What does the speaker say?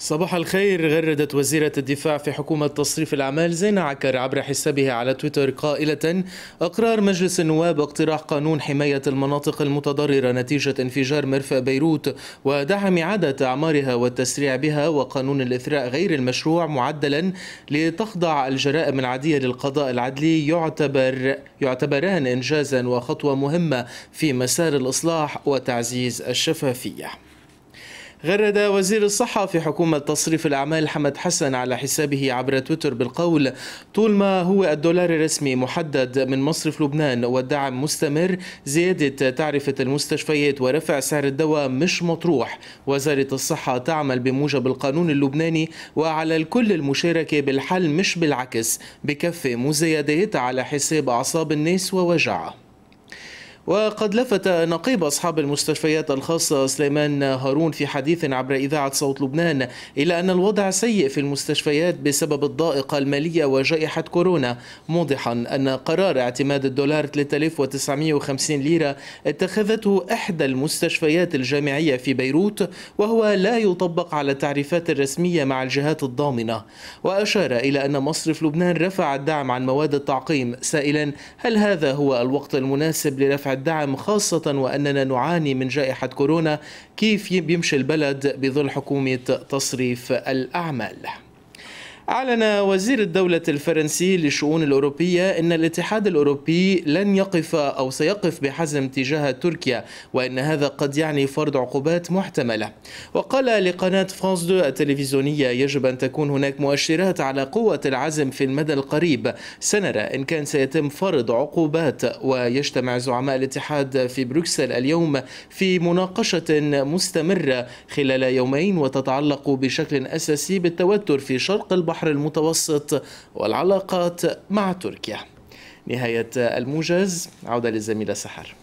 صباح الخير غردت وزيرة الدفاع في حكومة تصريف الأعمال زينة عكر عبر حسابها على تويتر قائلة أقرار مجلس النواب اقتراح قانون حماية المناطق المتضررة نتيجة انفجار مرفأ بيروت ودعم إعادة أعمارها والتسريع بها وقانون الإثراء غير المشروع معدلا لتخضع الجرائم العادية للقضاء العدلي يعتبر يعتبران إنجازا وخطوة مهمة في مسار الإصلاح وتعزيز الشفافية غرد وزير الصحة في حكومة تصريف الأعمال حمد حسن على حسابه عبر تويتر بالقول طول ما هو الدولار الرسمي محدد من مصرف لبنان والدعم مستمر زيادة تعرفة المستشفيات ورفع سعر الدواء مش مطروح وزارة الصحة تعمل بموجب القانون اللبناني وعلى الكل المشاركة بالحل مش بالعكس بكفي مزايدات على حساب أعصاب الناس ووجعها وقد لفت نقيب أصحاب المستشفيات الخاصة سليمان هارون في حديث عبر إذاعة صوت لبنان إلى أن الوضع سيء في المستشفيات بسبب الضائقة المالية وجائحة كورونا موضحا أن قرار اعتماد الدولار 3950 ليرة اتخذته إحدى المستشفيات الجامعية في بيروت وهو لا يطبق على التعريفات الرسمية مع الجهات الضامنة وأشار إلى أن مصرف لبنان رفع الدعم عن مواد التعقيم سائلا هل هذا هو الوقت المناسب لرفع الدعم خاصة وأننا نعاني من جائحة كورونا كيف بيمشي البلد بظل حكومة تصريف الأعمال أعلن وزير الدولة الفرنسي للشؤون الأوروبية أن الاتحاد الأوروبي لن يقف أو سيقف بحزم تجاه تركيا وأن هذا قد يعني فرض عقوبات محتملة وقال لقناة فرانس دو التلفزيونية يجب أن تكون هناك مؤشرات على قوة العزم في المدى القريب سنرى إن كان سيتم فرض عقوبات ويجتمع زعماء الاتحاد في بروكسل اليوم في مناقشة مستمرة خلال يومين وتتعلق بشكل أساسي بالتوتر في شرق البحر البحر المتوسط والعلاقات مع تركيا نهاية الموجز عودة للزميلة سحر